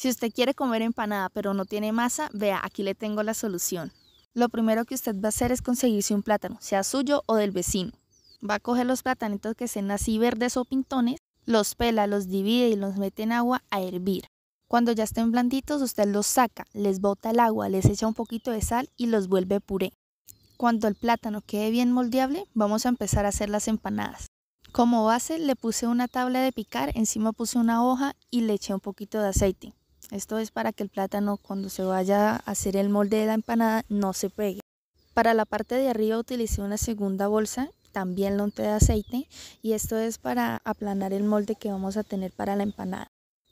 Si usted quiere comer empanada pero no tiene masa, vea, aquí le tengo la solución. Lo primero que usted va a hacer es conseguirse un plátano, sea suyo o del vecino. Va a coger los platanitos que sean así verdes o pintones, los pela, los divide y los mete en agua a hervir. Cuando ya estén blanditos, usted los saca, les bota el agua, les echa un poquito de sal y los vuelve puré. Cuando el plátano quede bien moldeable, vamos a empezar a hacer las empanadas. Como base le puse una tabla de picar, encima puse una hoja y le eché un poquito de aceite. Esto es para que el plátano cuando se vaya a hacer el molde de la empanada no se pegue. Para la parte de arriba utilicé una segunda bolsa, también lonte de aceite y esto es para aplanar el molde que vamos a tener para la empanada.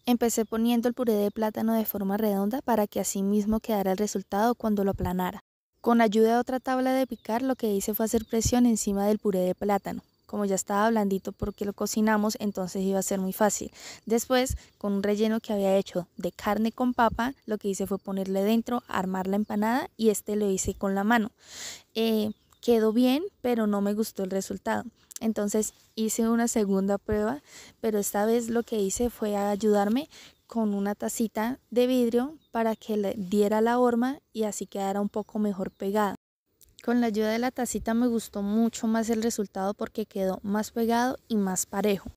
Empecé poniendo el puré de plátano de forma redonda para que así mismo quedara el resultado cuando lo aplanara. Con ayuda de otra tabla de picar lo que hice fue hacer presión encima del puré de plátano como ya estaba blandito porque lo cocinamos, entonces iba a ser muy fácil. Después, con un relleno que había hecho de carne con papa, lo que hice fue ponerle dentro, armar la empanada y este lo hice con la mano. Eh, quedó bien, pero no me gustó el resultado. Entonces hice una segunda prueba, pero esta vez lo que hice fue ayudarme con una tacita de vidrio para que le diera la horma y así quedara un poco mejor pegada. Con la ayuda de la tacita me gustó mucho más el resultado porque quedó más pegado y más parejo.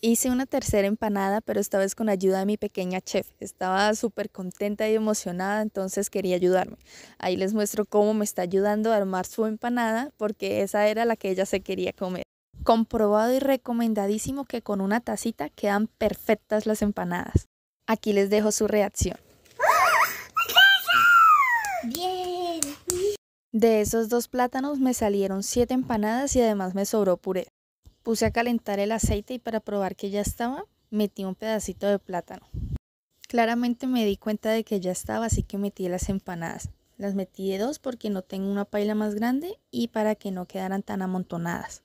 Hice una tercera empanada, pero esta vez con ayuda de mi pequeña chef. Estaba súper contenta y emocionada, entonces quería ayudarme. Ahí les muestro cómo me está ayudando a armar su empanada, porque esa era la que ella se quería comer. Comprobado y recomendadísimo que con una tacita quedan perfectas las empanadas. Aquí les dejo su reacción. ¡Bien! De esos dos plátanos me salieron siete empanadas y además me sobró puré. Puse a calentar el aceite y para probar que ya estaba, metí un pedacito de plátano. Claramente me di cuenta de que ya estaba, así que metí las empanadas. Las metí de dos porque no tengo una paila más grande y para que no quedaran tan amontonadas.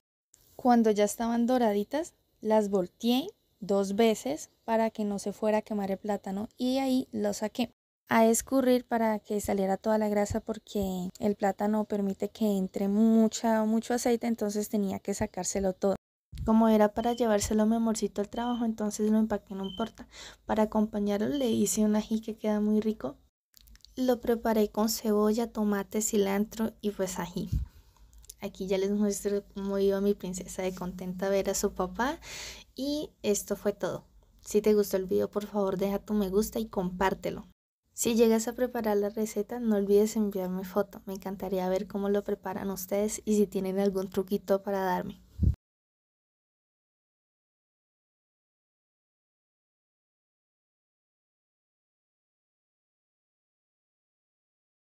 Cuando ya estaban doraditas, las volteé dos veces para que no se fuera a quemar el plátano y ahí lo saqué a escurrir para que saliera toda la grasa porque el plátano permite que entre mucha, mucho aceite, entonces tenía que sacárselo todo. Como era para llevárselo mi amorcito al trabajo, entonces lo empaqué en un porta. Para acompañarlo le hice un ají que queda muy rico. Lo preparé con cebolla, tomate, cilantro y pues ají. Aquí ya les muestro cómo iba mi princesa de contenta ver a su papá. Y esto fue todo. Si te gustó el video, por favor deja tu me gusta y compártelo. Si llegas a preparar la receta, no olvides enviarme foto. Me encantaría ver cómo lo preparan ustedes y si tienen algún truquito para darme.